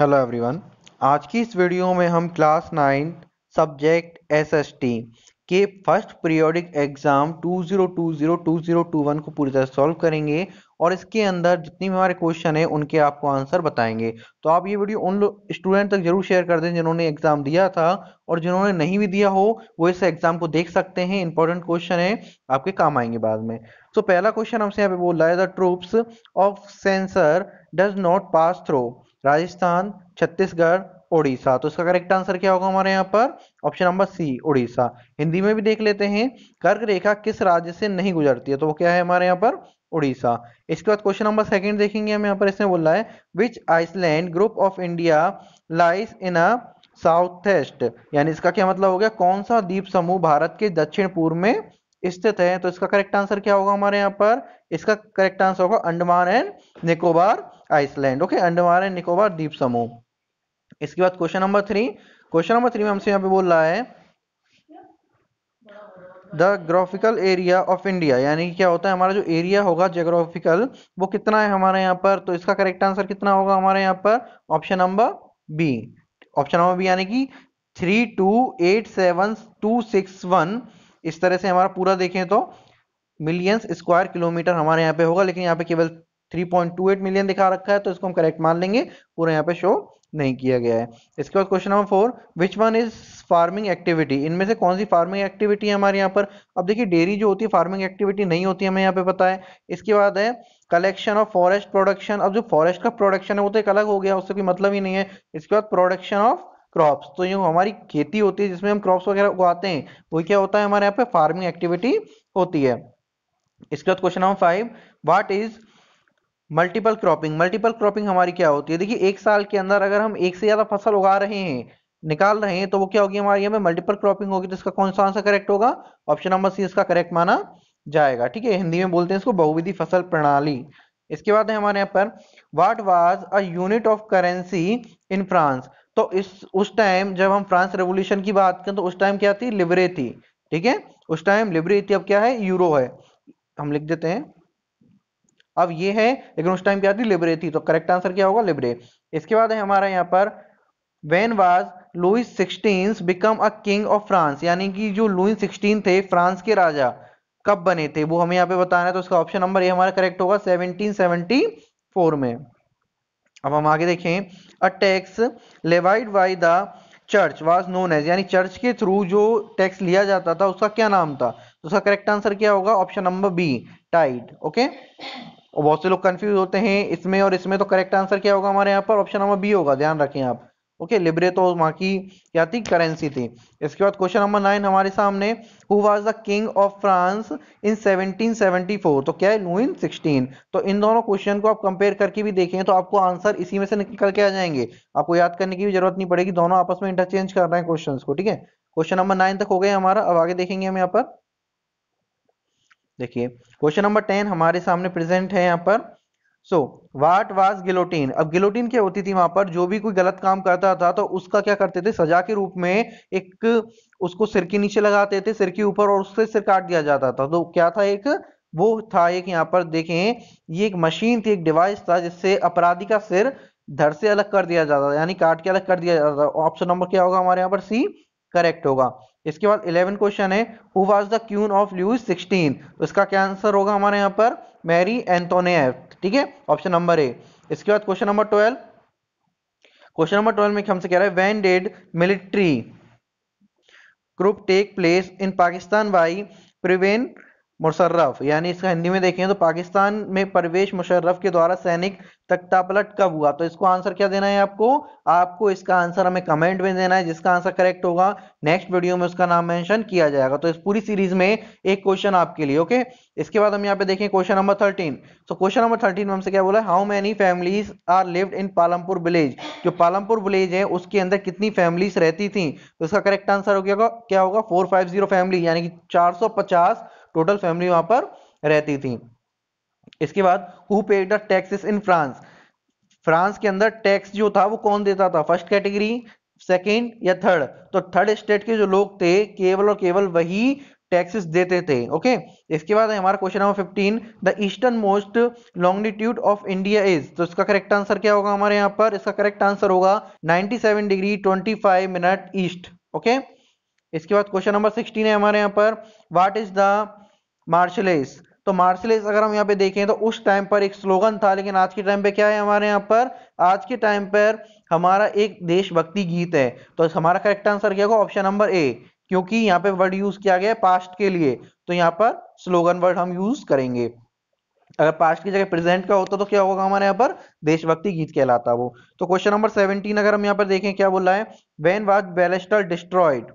hello everyone आज की इस वीडियो में हम क्लास नाइन सब्जेक्ट एसएसटी के फर्स्ट पीरियोडिक एग्ज़ाम 2020-2021 को पूरी तरह सॉल्व करेंगे और इसके अंदर जितने भी हमारे क्वेश्चन है उनके आपको आंसर बताएंगे तो आप ये वीडियो उन स्टूडेंट तक जरूर शेयर कर दें जिन्होंने एग्जाम दिया था और जिन्होंने नहीं भी दिया हो वो इस एग्जाम को देख सकते हैं इंपॉर्टेंट क्वेश्चन है आपके काम आएंगे बाद में तो so, पहला क्वेश्चन हमसे यहाँ पे बोल रहा है the tropic of cancer does not pass through Rajasthan Chhattisgarh Odisha तो इसका करेक्ट आंसर क्या होगा हमारे यहाँ पर option number C Odisha Hindi में भी देख लेते हैं कर्क रेखा किस राज्य से नहीं गुजरती है तो वो क्या है हमारे यहाँ पर उड़ीसा इसके बाद क्वेश्चन नंबर सेकंड देखेंगे हम यहाँ पर इसने बोला है which island group of India lies in a south west यानी इसका क्या मतलब हो गया कौन सा द्वीप समूह भारत के दक्षिण पूर्व में स्थित है तो इसका करेक्ट आंसर क्या होगा हमारे यहाँ पर इसका करेक्ट आंसर होगा Andaman and Nicobar island okay Andaman and Nicobar द्वीप समूह इसके बाद question number three question number three में हमसे यहाँ पे बोल रहा है the graphical area of India यानी कि क्या होता है हमारा जो एरिया होगा जोग्राफिकल वो कितना है हमारे यहाँ पर तो इसका करेक्ट आंसर कितना होगा हमारे यहाँ पर option number B option number B यानी कि three two eight seven two six one इस तरह से हमारा पूरा देखें तो मिलियंस स्क्वायर किलोमीटर हमारे यहाँ पे होगा लेकिन यहाँ पे केवल एट मिलियन दिखा रखा है तो इसको हम करेक्ट मान लेंगे पूरा यहाँ पे शो नहीं किया गया है इसके बाद question number four which one is farming activity इनमें से कौन सी फार्मिंग एक्टिविटी है हमारे यहाँ पर अब देखिए डेयरी जो होती है फार्मिंग एक्टिविटी नहीं होती हमें यहाँ पे पता है इसके बाद है कलेक्शन ऑफ फॉरेस्ट प्रोडक्शन अब जो फॉरेस्ट का प्रोडक्शन है वो तो एक अलग हो गया उससे कोई मतलब ही नहीं है इसके बाद प्रोडक्शन ऑफ क्रॉप्स तो ये हमारी खेती होती है जिसमें हम क्रॉप्स वगैरह उगाते हैं वो क्या होता है हमारे यहाँ पे फार्मिंग एक्टिविटी होती है इसके बाद question number five what is multiple cropping multiple cropping हमारी क्या होती है देखिए एक साल के अंदर अगर हम एक से ज्यादा फसल उगा रहे हैं निकाल रहे हैं तो वो क्या होगी हमारी हमें मल्टीपल क्रॉपिंग होगी तो इसका कौन सा आंसर करेक्ट होगा ऑप्शन नंबर सी इसका करेक्ट माना जाएगा ठीक है हिंदी में बोलते हैं इसको बहुविधि फसल प्रणाली इसके बाद है हमारे यहाँ पर what was a unit of currency in France तो इस उस टाइम जब हम फ्रांस रेवोल्यूशन की बात करें तो उस टाइम क्या थी लिबरे थी ठीक है उस टाइम लिबरे थी अब क्या है यूरो है हम लिख देते हैं अब ये है लेकिन उस टाइम क्या थी लिबरे थी तो करेक्ट आंसर क्या होगा लिबरे इसके बाद है हमारा यहाँ पर when was Louis sixteen become a king of France यानी कि जो लुइस सिक्सटीन थे फ्रांस के राजा कब बने थे वो हमें यहाँ पे बताना है तो उसका ऑप्शन नंबर ये हमारा करेक्ट होगा 1774 में अब हम आगे देखें a tax levied by the church was known as यानी चर्च के थ्रू जो टैक्स लिया जाता था उसका क्या नाम था तो उसका करेक्ट आंसर क्या होगा option number B tithe okay और बहुत से लोग कंफ्यूज होते हैं इसमें और इसमें तो करेक्ट आंसर क्या होगा हमारे यहाँ पर ऑप्शन नंबर बी होगा ध्यान रखें आप ओके लिब्रे तो वहाँ की क्या थी करेंसी थी इसके बाद क्वेश्चन नंबर नाइन हमारे सामने who was the king of France in 1774 तो क्या है लुइन सिक्सटीन तो इन दोनों क्वेश्चन को आप कंपेयर करके भी देखें तो आपको आंसर इसी में से निकल के आ जाएंगे आपको याद करने की भी जरूरत नहीं पड़ेगी दोनों आपस में इंटरचेंज कर रहे हैं क्वेश्चन को ठीक है क्वेश्चन नंबर नाइन तक हो गए हमारा अब आगे देखेंगे हम यहाँ पर देखिए क्वेश्चन नंबर टेन हमारे सामने प्रेजेंट है यहाँ पर सो वाट वाज गिलोटीन अब गिलोटीन क्या होती थी वहां पर जो भी कोई गलत काम करता था तो उसका क्या करते थे सजा के रूप में एक उसको सिर के नीचे लगाते थे सिर के ऊपर और उससे सिर काट दिया जाता था तो क्या था एक वो था एक यहाँ पर देखें ये एक मशीन थी एक डिवाइस था जिससे अपराधी का सिर धड़ से अलग कर दिया जाता था यानी काट के अलग कर दिया जाता था ऑप्शन नंबर क्या होगा हमारे यहाँ पर सी करेक्ट होगा इसके बाद इलेवन क्वेश्चन है who was the queen of Louis sixteen उसका क्या आंसर होगा हमारे यहाँ पर मैरी एंटोनेट ठीक है ऑप्शन नंबर ए इसके बाद question number twelve question number twelve में हमसे कह रहा है when did military group take place in Pakistan by Pervez Musharraf यानी इसका हिंदी में देखें तो पाकिस्तान में परवेश मुशर्रफ के द्वारा सैनिक तख्ता पलट कब हुआ तो इसको आंसर क्या देना है आपको आपको इसका आंसर हमें कमेंट में देना है जिसका आंसर करेक्ट होगा नेक्स्ट वीडियो में उसका नाम मेंशन किया जाएगा तो इस पूरी सीरीज में एक क्वेश्चन आपके लिए ओके इसके बाद हम यहाँ पे देखें क्वेश्चन नंबर थर्टीन तो क्वेश्चन नंबर थर्टीन में हमसे क्या बोला how many families are lived in Palampur village जो पालमपुर विलेज है उसके अंदर कितनी फैमिलीज रहती थी तो इसका करेक्ट आंसर हो गया क्या होगा फोर फैमिली यानी कि चार टोटल फैमिली वहां पर रहती थी इसके बाद who paid the taxes in France France के अंदर टैक्स जो था वो कौन देता था फर्स्ट कैटेगरी सेकेंड या थर्ड तो थर्ड स्टेट के जो लोग थे केवल और केवल वही टैक्सेस देते थे ओके इसके बाद हमारा question number fifteen the eastern most longitude of India is तो इसका करेक्ट आंसर क्या होगा हमारे यहाँ पर इसका करेक्ट आंसर होगा 97 डिग्री 25 मिनट ईस्ट ओके इसके बाद क्वेश्चन नंबर सिक्सटीन है हमारे यहाँ पर व्हाट इज द मार्शलेस तो मार्शलिस्ट अगर हम यहाँ पे देखें तो उस टाइम पर एक स्लोगन था लेकिन आज के टाइम पे क्या है हमारे यहाँ पर आज के टाइम पर हमारा एक देशभक्ति गीत है तो हमारा करेक्ट आंसर क्या होगा ऑप्शन नंबर ए क्योंकि यहाँ पे वर्ड यूज किया गया है पास्ट के लिए तो यहाँ पर स्लोगन वर्ड हम यूज करेंगे अगर पास्ट की जगह प्रेजेंट का होता तो क्या होगा हमारे यहाँ पर देशभक्ति गीत कहलाता वो तो क्वेश्चन नंबर सेवनटीन अगर हम यहाँ पर देखें क्या बोला है वेन वाज बेलेस्टल डिस्ट्रॉयड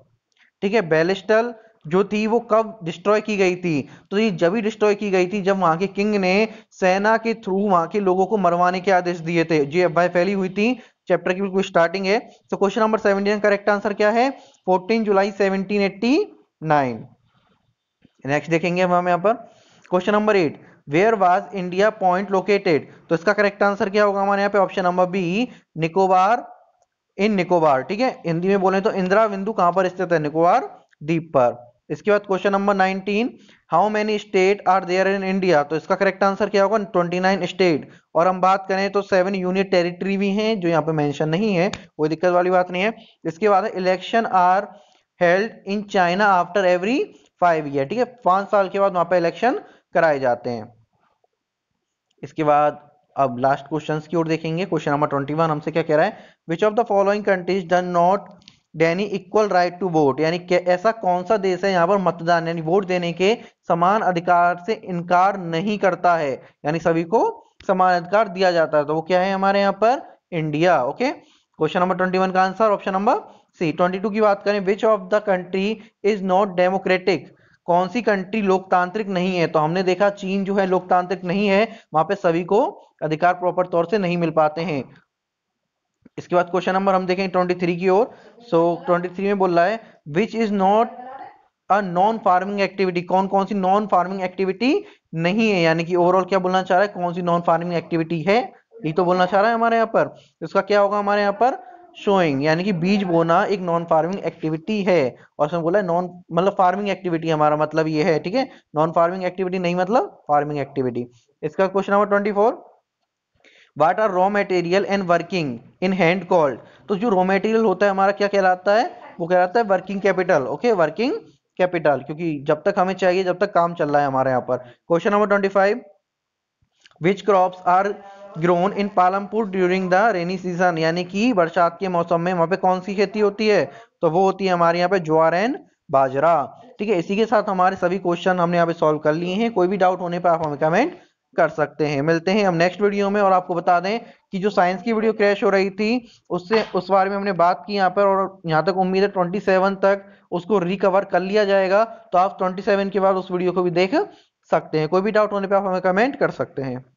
ठीक है बेलेस्टल जो थी वो कब डिस्ट्रॉय की गई थी तो ये जब ही डिस्ट्रॉय की गई थी जब वहां के किंग ने सेना के थ्रू वहां के लोगों को मरवाने के आदेश दिए थे जी अफवाह फैली हुई थी चैप्टर की बिल्कुल स्टार्टिंग है तो question number seventeen correct answer क्या है fourteen July seventeen eighty nine next देखेंगे हम हम यहाँ पर question number eight where was India point located तो इसका करेक्ट आंसर क्या होगा हमारे यहाँ पे option number B Nicobar in Nicobar ठीक है हिंदी में बोले तो इंदिरा बिंदु कहां पर स्थित है निकोबार द्वीप पर इसके बाद question number nineteen how many state are there in India तो इसका करेक्ट आंसर क्या होगा ट्वेंटी नाइन स्टेट और हम बात करें तो सेवन यूनियन टेरिटरी भी हैं जो यहाँ पे मेंशन नहीं है कोई दिक्कत वाली बात नहीं है इसके बाद election are held in China after every five year ठीक है पांच साल के बाद वहां पे इलेक्शन कराए जाते हैं इसके बाद अब लास्ट क्वेश्चन की ओर देखेंगे क्वेश्चन नंबर ट्वेंटी वन हमसे क्या कह रहा है which of the following countries do not यानी इक्वल राइट टू वोट यानी ऐसा कौन सा देश है यहाँ पर मतदान यानी वोट देने के समान अधिकार से इनकार नहीं करता है यानी सभी को समान अधिकार दिया जाता है तो वो क्या है हमारे यहाँ पर India okay question number twenty one का answer option number C twenty two की बात करें which of the country is not democratic कौन सी कंट्री लोकतांत्रिक नहीं है तो हमने देखा चीन जो है लोकतांत्रिक नहीं है वहां पे सभी को अधिकार प्रॉपर तौर से नहीं मिल पाते हैं इसके बाद क्वेश्चन नंबर हम देखें ट्वेंटी थ्री की ओर सो ट्वेंटी थ्री में बोल रहा है which is not a non farming activity कौन कौन सी नॉन फार्मिंग एक्टिविटी नहीं है यानी कि ओवरऑल क्या बोलना चाह रहा है कौन सी नॉन फार्मिंग एक्टिविटी है ये तो बोलना चाह रहा है हमारे यहाँ पर इसका क्या होगा हमारे यहाँ पर शोइंग यानी कि बीज बोना एक नॉन फार्मिंग एक्टिविटी है और उसमें बोला नॉन मतलब फार्मिंग एक्टिविटी हमारा मतलब ये है ठीक है नॉन फार्मिंग एक्टिविटी नहीं मतलब फार्मिंग एक्टिविटी इसका question number twenty four what are raw material and working in hand called तो जो रॉ मटेरियल होता है हमारा क्या कहलाता है वो कहलाता है working capital okay working capital क्योंकि जब तक हमें चाहिए जब तक काम चल रहा है हमारे यहाँ पर question number twenty five which crop are grown in Palampur during the rainy season यानी कि बरसात के मौसम में वहां पे कौन सी खेती होती है तो वो होती है हमारे यहाँ पे ज्वार एंड बाजरा ठीक है इसी के साथ हमारे सभी क्वेश्चन हमने यहाँ पे सॉल्व कर लिए हैं कोई भी डाउट होने पर आप हमें कमेंट कर सकते हैं मिलते हैं हम नेक्स्ट वीडियो में और आपको बता दें कि जो साइंस की वीडियो क्रैश हो रही थी उससे उस बारे में हमने बात की यहाँ पर और यहाँ तक उम्मीद है ट्वेंटी सेवन तक उसको रिकवर कर लिया जाएगा तो आप ट्वेंटी सेवन के बाद उस वीडियो को भी देख सकते हैं कोई भी डाउट होने पर आप हमें कमेंट कर सकते हैं